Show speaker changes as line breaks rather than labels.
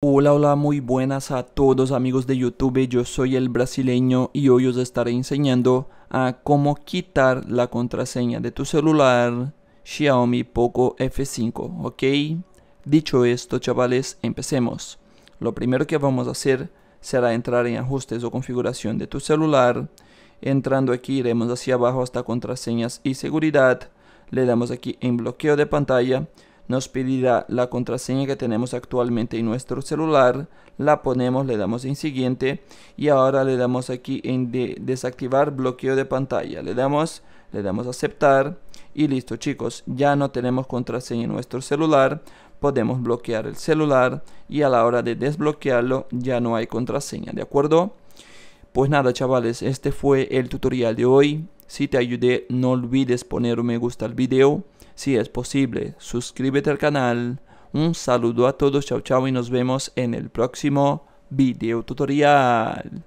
Hola, hola, muy buenas a todos amigos de YouTube, yo soy el brasileño y hoy os estaré enseñando a cómo quitar la contraseña de tu celular Xiaomi Poco F5, ¿ok? Dicho esto, chavales, empecemos. Lo primero que vamos a hacer será entrar en ajustes o configuración de tu celular. Entrando aquí iremos hacia abajo hasta contraseñas y seguridad. Le damos aquí en bloqueo de pantalla nos pedirá la contraseña que tenemos actualmente en nuestro celular, la ponemos, le damos en siguiente y ahora le damos aquí en desactivar bloqueo de pantalla, le damos, le damos aceptar y listo chicos, ya no tenemos contraseña en nuestro celular, podemos bloquear el celular y a la hora de desbloquearlo ya no hay contraseña, ¿de acuerdo? Pues nada chavales, este fue el tutorial de hoy. Si te ayudé, no olvides poner un me gusta al video. Si es posible, suscríbete al canal. Un saludo a todos, chao chao y nos vemos en el próximo video tutorial.